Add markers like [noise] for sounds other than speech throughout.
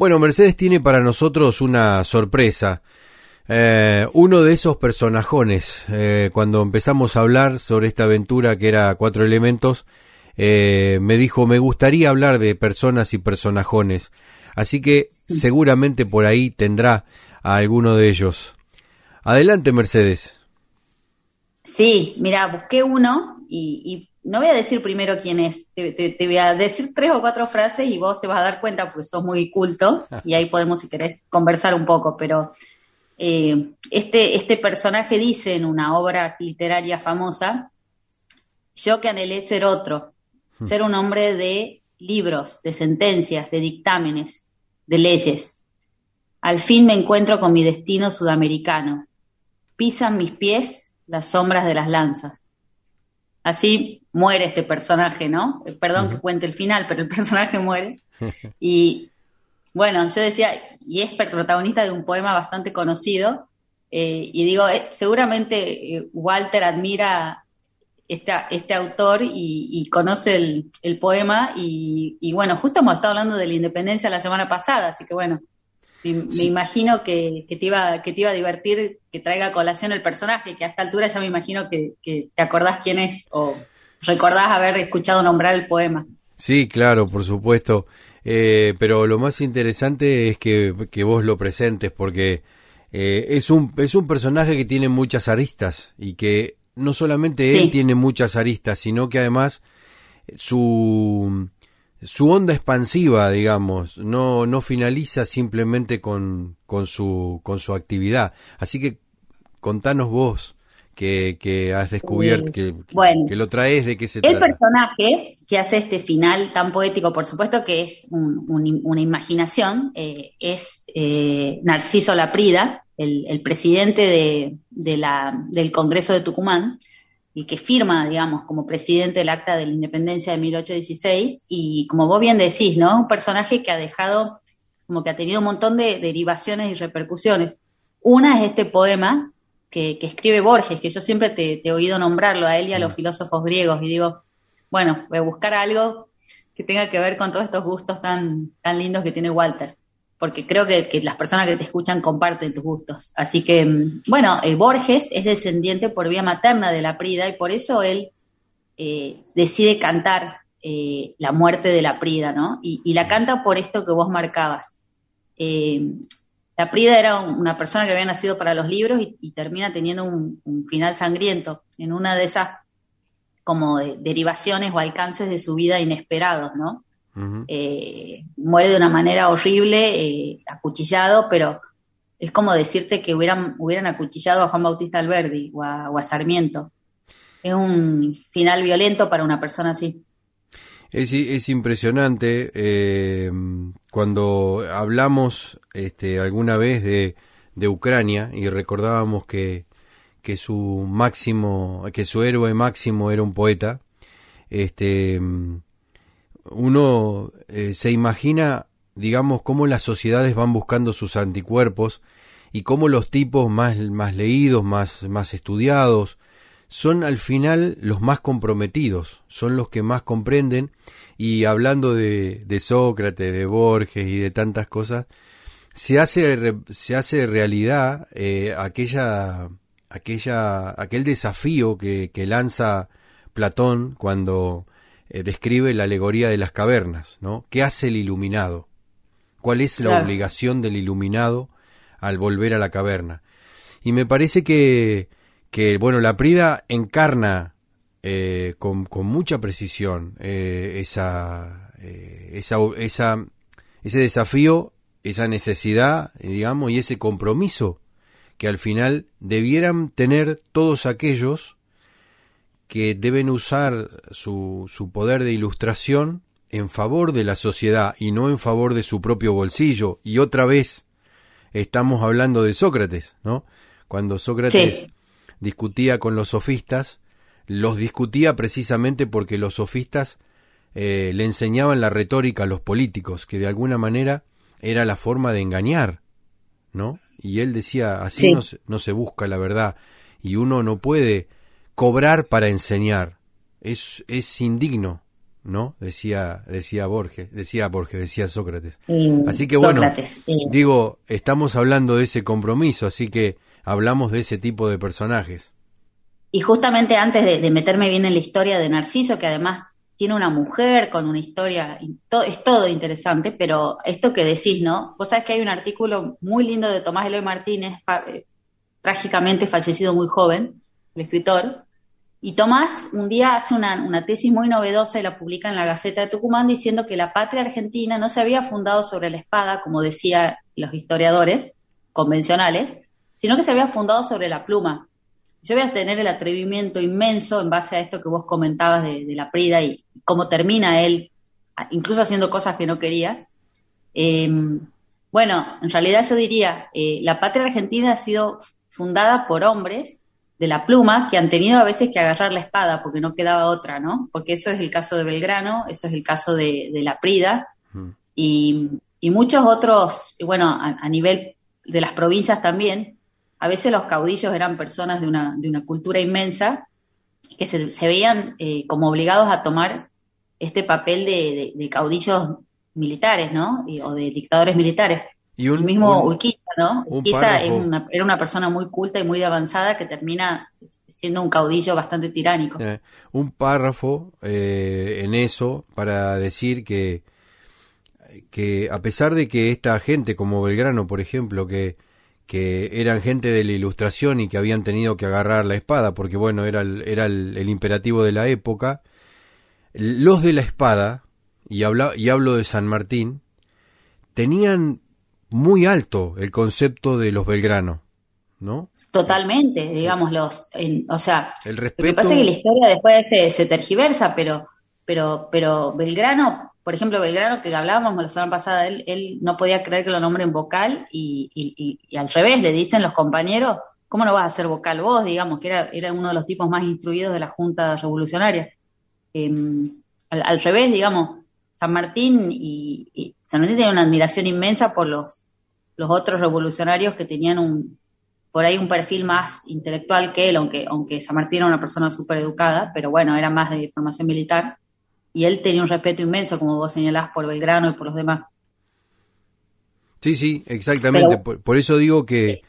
Bueno, Mercedes tiene para nosotros una sorpresa. Eh, uno de esos personajones, eh, cuando empezamos a hablar sobre esta aventura que era Cuatro Elementos, eh, me dijo, me gustaría hablar de personas y personajones. Así que seguramente por ahí tendrá a alguno de ellos. Adelante, Mercedes. Sí, mira, busqué uno y no voy a decir primero quién es, te, voy a decir tres o cuatro frases y vos te vas a dar cuenta porque sos muy culto ah. y ahí podemos, si querés, conversar un poco, pero eh, este, este personaje dice en una obra literaria famosa, yo que anhelé ser otro, hmm. ser un hombre de libros, de sentencias, de dictámenes, de leyes. Al fin me encuentro con mi destino sudamericano. Pisan mis pies las sombras de las lanzas Así muere este personaje, ¿no? Eh, perdón que cuente el final, pero el personaje muere. [laughs] Y bueno, yo decía, y es protagonista de un poema bastante conocido, eh, y digo, eh, seguramente Walter admira este autor y, conoce el, poema, y, y, bueno, justo hemos estado hablando de la independencia la semana pasada, así que bueno, me, imagino que, te iba, que te iba a divertir que traiga colación el personaje, que a esta altura ya me imagino que, te acordás quién es o recordás haber escuchado nombrar el poema. Sí, claro, por supuesto. Eh, pero lo más interesante es que, vos lo presentes, porque eh, es, un, es un personaje que tiene muchas aristas y que no solamente él tiene muchas aristas, sino que además su, su onda expansiva, digamos, no, no finaliza simplemente con, con, su, con su actividad. Así que contanos vos que, has descubierto, que, que, lo traes, de qué se trata. El personaje que hace este final tan poético, por supuesto que es una imaginación, eh, es eh, Narciso Laprida, el, el presidente de, de la, del Congreso de Tucumán, y que firma, digamos, como presidente del Acta de la Independencia de 1816, y como vos bien decís, ¿no? Un personaje que ha dejado, como que ha tenido un montón de derivaciones y repercusiones. Una es este poema que, escribe Borges, que yo siempre te, te, he oído nombrarlo a él y a los mm. filósofos griegos, y digo, bueno, voy a buscar algo que tenga que ver con todos estos gustos tan, tan lindos que tiene Walter porque creo que, las personas que te escuchan comparten tus gustos. Así que, mm, bueno, eh, Borges es descendiente por vía materna de la Prida y por eso él eh, decide cantar eh, la muerte de la Prida, ¿no? Y, la canta por esto que vos marcabas. la Prida era una persona que había nacido para los libros y, termina teniendo un, final sangriento en una de esas como derivaciones o alcances de su vida inesperados, ¿no? Eh, muere de una manera horrible, eh, acuchillado, pero es como decirte que hubieran, hubieran acuchillado a Juan Bautista Alberdi o a, Sarmiento. Es un final violento para una persona así. Es, impresionante eh, cuando hablamos este, alguna vez de, Ucrania y recordábamos que, que su máximo, que su héroe máximo era un poeta. Este, uno eh, se imagina, digamos, cómo las sociedades van buscando sus anticuerpos y cómo los tipos más, más leídos, más, más estudiados, son al final los más comprometidos, son los que más comprenden y hablando de, Sócrates, de Borges y de tantas cosas, se hace, se hace realidad eh, aquella, aquella, aquel desafío que lanza Platón cuando eh, describe la alegoría de las cavernas, ¿no? ¿Qué hace el iluminado? ¿Cuál es la obligación del iluminado al volver a la caverna? Y me parece que, que bueno, la Prida encarna eh, con, mucha precisión eh, esa, esa, esa, ese desafío, esa necesidad, digamos, y ese compromiso que al final debieran tener todos aquellos que deben usar su, poder de ilustración en favor de la sociedad y no en favor de su propio bolsillo. Y otra vez estamos hablando de Sócrates, ¿no? Cuando Sócrates discutía con los sofistas, los discutía precisamente porque los sofistas eh, le enseñaban la retórica a los políticos, que de alguna manera era la forma de engañar, ¿no? Y él decía, así no, no se busca la verdad y uno no puede cobrar para enseñar. Es, es indigno, ¿no? Decía, decía Borges, decía Borges, decía Sócrates. así que bueno, digo, estamos hablando de ese compromiso, así que hablamos de ese tipo de personajes. Y justamente antes de, meterme bien en la historia de Narciso, que además tiene una mujer con una historia, es todo interesante, pero esto que decís, ¿no? Vos sabés que hay un artículo muy lindo de Tomás Eloy Martínez, eh, trágicamente fallecido muy joven, el escritor, y Tomás un día hace una, una, tesis muy novedosa y la publica en la Gaceta de Tucumán diciendo que la patria argentina no se había fundado sobre la espada, como decían los historiadores convencionales, sino que se había fundado sobre la pluma. Yo voy a tener el atrevimiento inmenso en base a esto que vos comentabas de, la Prida y cómo termina él, incluso haciendo cosas que no quería. Em, bueno, en realidad yo diría, eh, la patria argentina ha sido fundada por hombres de la pluma que han tenido a veces que agarrar la espada porque no quedaba otra, ¿no? Porque eso es el caso de Belgrano, eso es el caso de, la Prida mm. y, muchos otros, y bueno, a, nivel de las provincias también, a veces los caudillos eran personas de una, de una cultura inmensa que se, veían eh, como obligados a tomar este papel de, de caudillos militares, ¿no? o de dictadores militares. Y un, el mismo un, ¿no? era una, persona muy culta y muy avanzada que termina siendo un caudillo bastante tiránico. Eh, un párrafo eh, en eso para decir que, que a pesar de que esta gente como Belgrano, por ejemplo, que, que eran gente de la ilustración y que habían tenido que agarrar la espada, porque bueno, era el, era imperativo de la época, los de la espada, y, habla, y hablo de San Martín, tenían muy alto el concepto de los Belgrano, ¿no? Totalmente, eh, digamos, los, en, o sea, lo que pasa es que la historia después se, tergiversa, pero, pero, pero Belgrano, por ejemplo, Belgrano, que hablábamos la semana pasada, él, no podía creer que lo nombren vocal y, al revés, le dicen los compañeros, ¿cómo no vas a ser vocal vos? Digamos, que era, era uno de los tipos más instruidos de la Junta Revolucionaria. Em, al, revés, digamos, San Martín y, San Martín tenía una admiración inmensa por los, los otros revolucionarios que tenían un, por ahí un perfil más intelectual que él, aunque, aunque San Martín era una persona súper educada, pero bueno, era más de formación militar. Y él tenía un respeto inmenso, como vos señalás, por Belgrano y por los demás. Sí, sí, exactamente. por, eso digo que,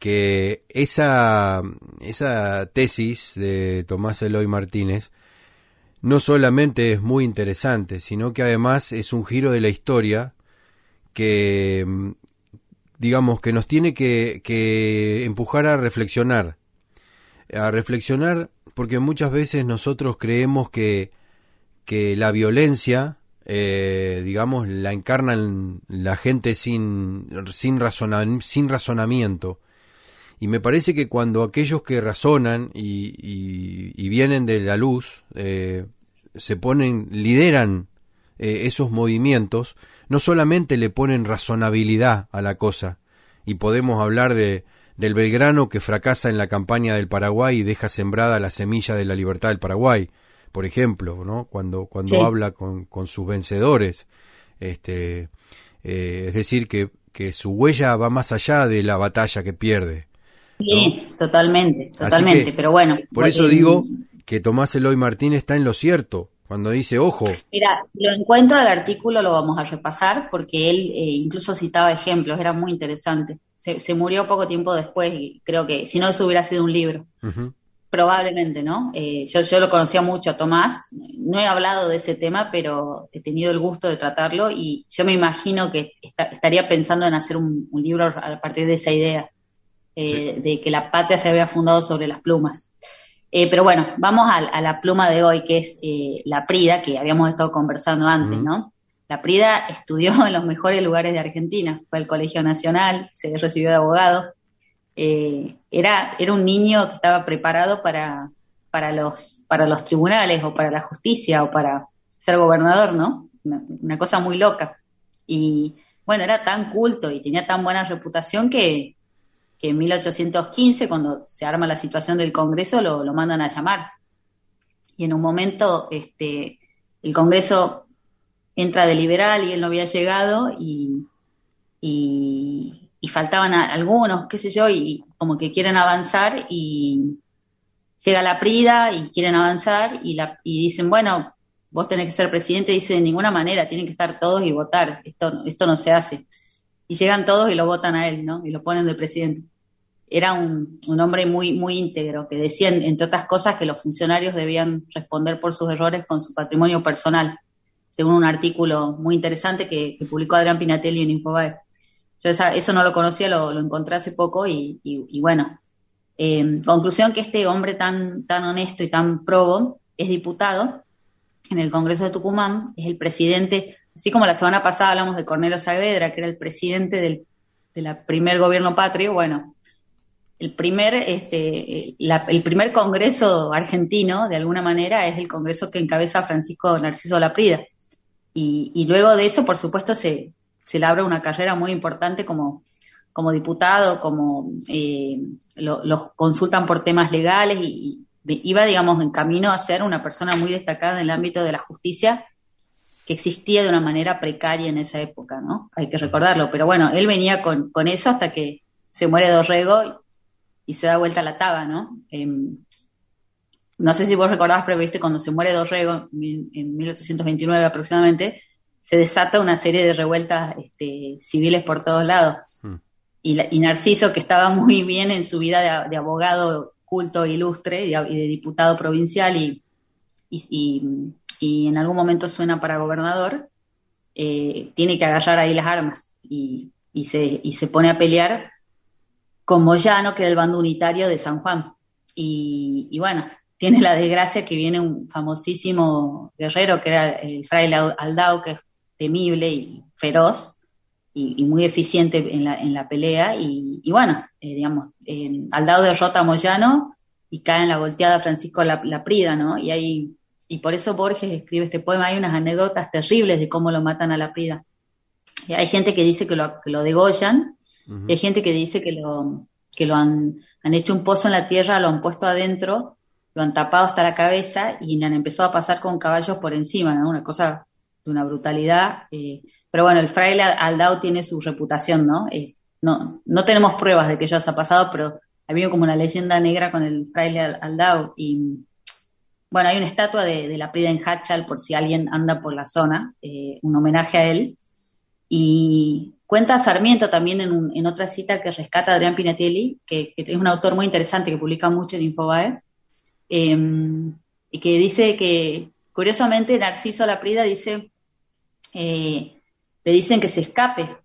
que esa, esa tesis de Tomás Eloy Martínez no solamente es muy interesante, sino que además es un giro de la historia que, mm, digamos, que nos tiene que, empujar a reflexionar. A reflexionar porque muchas veces nosotros creemos que, que la violencia, eh, digamos, la encarnan la gente sin, sin, sin razonamiento. Y me parece que cuando aquellos que razonan y, vienen de la luz eh, se ponen, lideran eh, esos movimientos, no solamente le ponen razonabilidad a la cosa, y podemos hablar de, del Belgrano que fracasa en la campaña del Paraguay y deja sembrada la semilla de la libertad del Paraguay, por ejemplo, ¿no? cuando, cuando habla con, sus vencedores. Este, eh, es decir, que, su huella va más allá de la batalla que pierde totalmente, totalmente, pero bueno. Por eh, eso digo que Tomás Eloy Martín está en lo cierto, cuando dice, ojo. lo encuentro el artículo, lo vamos a repasar, porque él eh, incluso citaba ejemplos, era muy interesante. Se, murió poco tiempo después y creo que si no eso hubiera sido un libro. Probablemente, ¿no? Eh, yo, lo conocía mucho a Tomás, no he hablado de ese tema, pero he tenido el gusto de tratarlo y yo me imagino que estaría pensando en hacer un libro a partir de esa idea. Eh, de que la patria se había fundado sobre las plumas. Eh, pero bueno, vamos a, la pluma de hoy, que es eh, la Prida, que habíamos estado conversando antes, ¿no? La Prida estudió [laughs] en los mejores lugares de Argentina, fue al Colegio Nacional, se recibió de abogado. era, era un niño que estaba preparado para, para, los, para los tribunales o para la justicia o para ser gobernador, ¿no? una cosa muy loca. Y bueno, era tan culto y tenía tan buena reputación que, que en 1815, cuando se arma la situación del Congreso, lo, mandan a llamar. Y en un momento este, el Congreso entra de liberal y él no había llegado y, y, faltaban algunos, qué sé yo, y como que quieren avanzar y llega la Prida y quieren avanzar y, la, y dicen, bueno, vos tenés que ser presidente, dice, de ninguna manera, tienen que estar todos y votar, esto, esto no se hace y llegan todos y lo votan a él, ¿no? Y lo ponen de presidente. Era un, hombre muy, muy íntegro, que decía, entre otras cosas, que los funcionarios debían responder por sus errores con su patrimonio personal, según un artículo muy interesante que, publicó Adrián Pinatelli en Infobae. Yo eso no lo conocía, lo, lo encontré hace poco y, bueno. Eh, conclusión que este hombre tan, tan honesto y tan probo es diputado en el Congreso de Tucumán, es el presidente Así como la semana pasada hablamos de Cornelio Saavedra, que era el presidente del primer gobierno patrio, bueno, el primer, este, el primer congreso argentino, de alguna manera, es el congreso que encabeza Francisco Narciso Laprida. Y, luego de eso, por supuesto, se, se le abre una carrera muy importante como, como diputado, como eh, los lo, consultan por temas legales y iba, digamos, en camino a ser una persona muy destacada en el ámbito de la justicia que existía de una manera precaria en esa época, ¿no? Hay que recordarlo. Pero bueno, él venía con, eso hasta que se muere Dorrego y, se da vuelta la taba, ¿no? Em, no sé si vos recordabas, pero viste, cuando se muere Dorrego en, 1829 aproximadamente, se desata una serie de revueltas este, civiles por todos lados. Mm. Y, Narciso, que estaba muy bien en su vida de, abogado culto e ilustre y de, diputado provincial y y en algún momento suena para gobernador, eh, tiene que agarrar ahí las armas y, se, se pone a pelear con Moyano, que era el bando unitario de San Juan. Y, bueno, tiene la desgracia que viene un famosísimo guerrero, que era el fraile Aldao, que es temible y feroz, y, muy eficiente en la, pelea. Y, bueno, eh, digamos, Aldao derrota a Moyano y cae en la volteada Francisco Laprida, ¿no? Y ahí y por eso Borges escribe este poema, hay unas anécdotas terribles de cómo lo matan a la Prida. hay gente que dice que lo, que degollan, hay gente que dice que lo, que lo han, hecho un pozo en la tierra, lo han puesto adentro, lo han tapado hasta la cabeza y le han empezado a pasar con caballos por encima, una cosa de una brutalidad. Eh, pero bueno, el fraile Aldao tiene su reputación, ¿no? Eh, no, no tenemos pruebas de que eso haya pasado, pero ha habido como una leyenda negra con el fraile Aldao y bueno, hay una estatua de, la Prida en Hachal por si alguien anda por la zona, eh, un homenaje a él. Y cuenta Sarmiento también en, otra cita que rescata Adrián Pinatelli, que, es un autor muy interesante que publica mucho en Infobae, em, y que dice que, curiosamente, Narciso Laprida dice, eh, le dicen que se escape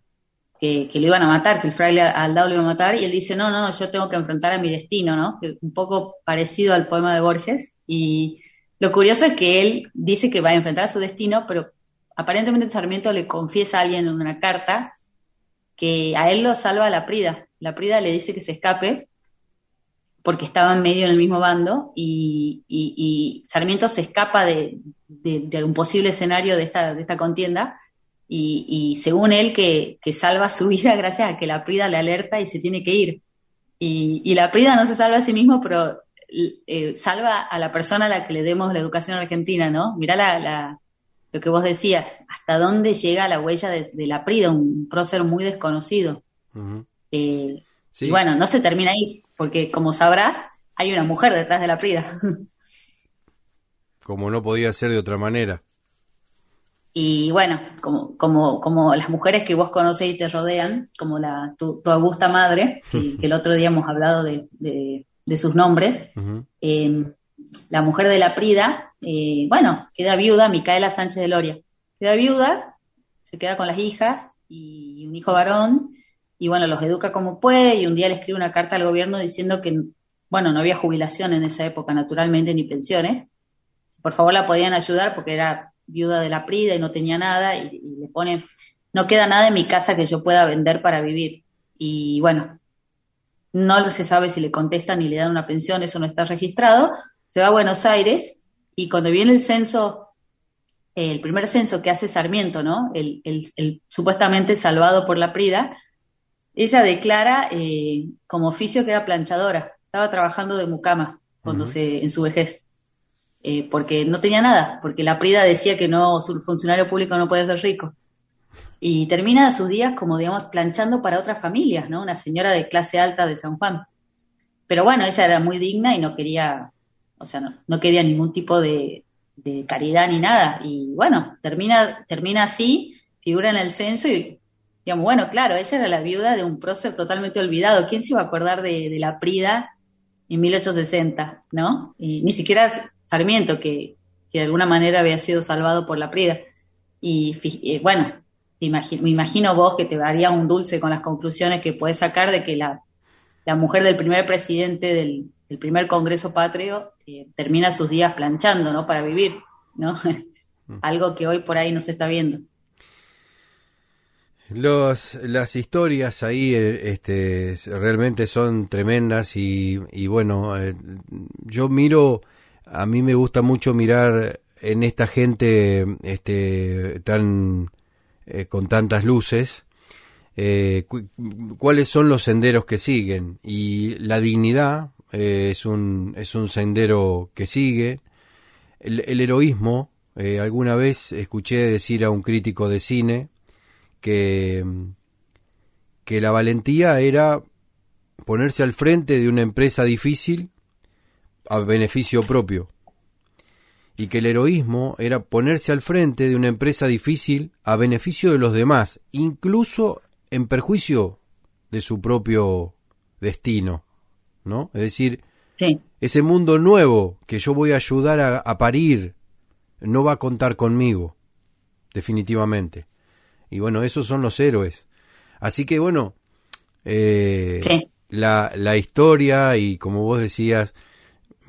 que, lo iban a matar, que el fraile al dado lo iba a matar, y él dice, no, no, yo tengo que enfrentar a mi destino, ¿no? Un poco parecido al poema de Borges, y lo curioso es que él dice que va a enfrentar a su destino, pero aparentemente Sarmiento le confiesa a alguien en una carta que a él lo salva la Prida. La Prida le dice que se escape porque estaban medio en el mismo bando y, Sarmiento se escapa de, un posible escenario de esta contienda y, según él que, salva su [laughs] vida gracias a que la Prida le alerta y se tiene que ir. Y, y la Prida no se salva a sí mismo, pero eh, salva a la persona a la que le demos la educación argentina, ¿no? Mirá la, la, lo que vos decías, hasta dónde llega la huella de, la Prida, un prócer muy desconocido. Eh, y bueno, no se termina ahí, porque como sabrás, hay una mujer detrás de la Prida. [laughs] Como no podía ser de otra manera. Y bueno, como, como, como las mujeres que vos conocés y te rodean, como la, tu, augusta madre, que, el otro día hemos hablado de, de, sus nombres, em, la mujer de la Prida, eh, bueno, queda viuda, Micaela Sánchez de Loria. Queda viuda, se queda con las hijas y un hijo varón, y bueno, los educa como puede, y un día le escribe una carta al gobierno diciendo que, bueno, no había jubilación en esa época, naturalmente, ni pensiones. Por favor, la podían ayudar porque era viuda de la Prida y no tenía nada, y, le pone, no queda nada en mi casa que yo pueda vender para vivir. Y bueno, no se sabe si le contestan y le dan una pensión, eso no está registrado. Se va a Buenos Aires y cuando viene el censo, el primer censo que hace Sarmiento, ¿no? El, supuestamente salvado por la Prida, ella declara eh, como oficio que era planchadora, estaba trabajando de mucama cuando se, en su vejez. Eh, porque no tenía nada, porque la PRIDA decía que no, su funcionario público no puede ser rico. Y termina sus días como, digamos, planchando para otras familias, ¿no? Una señora de clase alta de San Juan. Pero bueno, ella era muy digna y no quería, o sea, no, no quería ningún tipo de, caridad ni nada. Y bueno, termina, termina así, figura en el censo y digamos, bueno, claro, ella era la viuda de un prócer totalmente olvidado. ¿Quién se iba a acordar de, la Prida en 1860, no? ni siquiera Sarmiento, que, de alguna manera había sido salvado por la prida. Y, eh, bueno, me imagino vos que te daría un dulce con las conclusiones que puedes sacar de que la, la mujer del primer presidente del, primer Congreso Patrio eh, termina sus días planchando, ¿no? Para vivir, ¿no? Mm. [laughs] Algo que hoy por ahí no se está viendo. las historias ahí eh, este, realmente son tremendas y, bueno, yo miro a mí me gusta mucho mirar en esta gente este, tan eh, con tantas luces, eh, cuáles son los senderos que siguen. Y la dignidad eh, es, un, es un sendero que sigue. El, el heroísmo, alguna vez escuché decir a un crítico de cine que, que la valentía era ponerse al frente de una empresa difícil a beneficio propio. Y que el heroísmo era ponerse al frente de una empresa difícil a beneficio de los demás, incluso en perjuicio de su propio destino. ¿No? Es decir, ese mundo nuevo que yo voy a ayudar a, parir no va a contar conmigo, definitivamente. Y bueno, esos son los héroes. Así que bueno, eh, la, la, historia y como vos decías,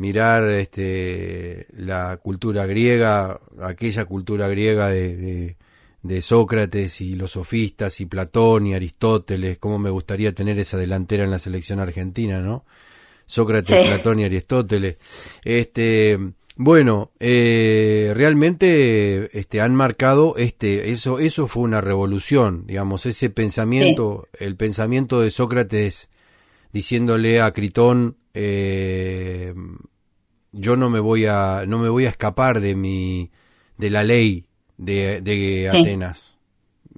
mirar este, la cultura griega, aquella cultura griega de, de, Sócrates y los sofistas y Platón y Aristóteles, cómo me gustaría tener esa delantera en la selección argentina, ¿no? Sócrates, Platón y Aristóteles. Este, bueno, eh, realmente este, han marcado este, eso, eso fue una revolución, digamos, ese pensamiento, el pensamiento de Sócrates diciéndole a Critón, eh, yo no me voy a, no me voy a escapar de mi, de la ley de, de Atenas.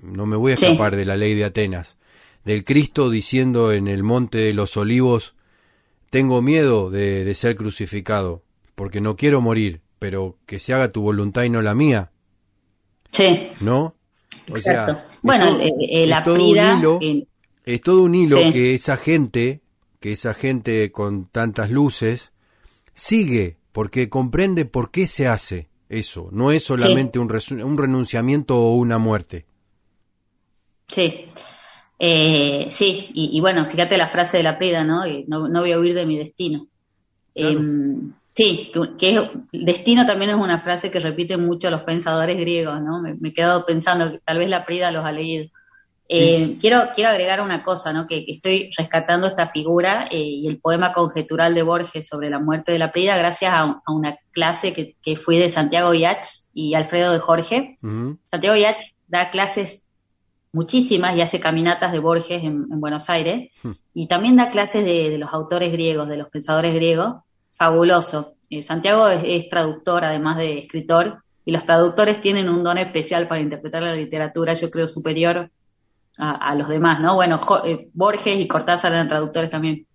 No me voy a escapar de la ley de Atenas. Del Cristo diciendo en el monte de los olivos, tengo miedo de, de ser crucificado, porque no quiero morir, pero que se haga tu voluntad y no la mía. Sí. ¿No? O sea, bueno, eh, eh, es todo, la un hilo, es todo un hilo que esa gente, que esa gente con tantas luces, sigue porque comprende por qué se hace eso, no es solamente un, renunciamiento o una muerte. Sí, eh, sí, y, bueno, fíjate la frase de la prida, eh, ¿no? No, voy a huir de mi destino. Em, sí, que, destino también es una frase que repiten mucho los pensadores griegos, ¿no? me he quedado pensando que tal vez la Prida los ha leído. Eh, quiero, quiero agregar una cosa, que, estoy rescatando esta figura eh, y el poema conjetural de Borges sobre la muerte de la pérdida, gracias a, una clase que, que, fue de Santiago Yach y Alfredo de Jorge. Santiago Yach da clases muchísimas y hace caminatas de Borges en, Buenos Aires hmm. y también da clases de, los autores griegos, de los pensadores griegos. Fabuloso. Eh, Santiago es traductor, además de escritor, y los traductores tienen un don especial para interpretar la literatura, yo creo, superior a, los demás, ¿no? Bueno, eh, Borges y Cortázar eran traductores también.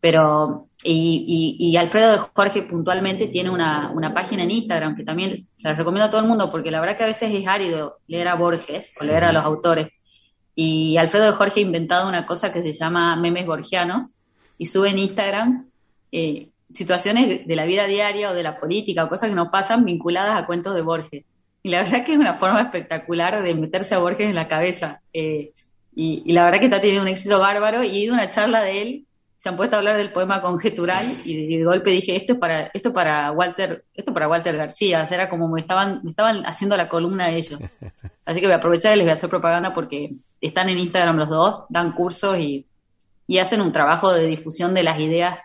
Pero, y, y, Alfredo de Jorge puntualmente tiene una, página en Instagram que también se la recomiendo a todo el mundo porque la verdad que a veces es árido leer a Borges o leer a los autores. Y Alfredo de Jorge ha inventado una cosa que se llama memes borgianos y sube en Instagram eh, situaciones de la vida diaria o de la política o cosas que nos pasan vinculadas a cuentos de Borges. Y la verdad que es una forma espectacular de meterse a Borges en la cabeza. Eh, y, la verdad que está teniendo un éxito bárbaro. Y he ido a una charla de él, se han puesto a hablar del poema conjetural y, de golpe dije, esto es para, esto para Walter, esto para Walter García. O sea, era como me estaban, me estaban haciendo la columna de ellos. [laughs] Así que voy a aprovechar y les voy a hacer propaganda porque están en Instagram los dos, dan cursos y hacen un trabajo de difusión de las ideas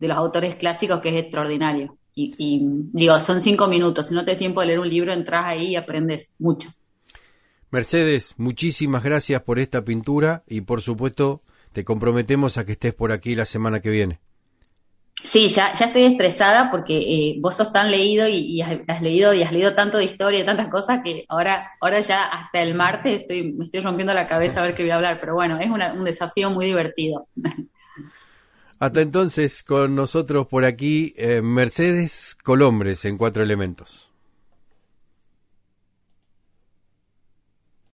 de los autores clásicos que es extraordinario. Y, digo, son cinco minutos. Si no te tiempo de leer un libro, entras ahí y aprendes mucho. Mercedes, muchísimas gracias por esta pintura y por supuesto te comprometemos a que estés por aquí la semana que viene. Sí, ya, ya estoy estresada porque eh, vos sos tan leído y, has leído y has leído tanto de historia y tantas cosas que ahora, ahora ya hasta el martes estoy, me estoy rompiendo la cabeza a ver qué voy a hablar, pero bueno, es un desafío muy divertido. [laughs] Hasta entonces, con nosotros por aquí, eh, Mercedes Colombres en Cuatro Elementos.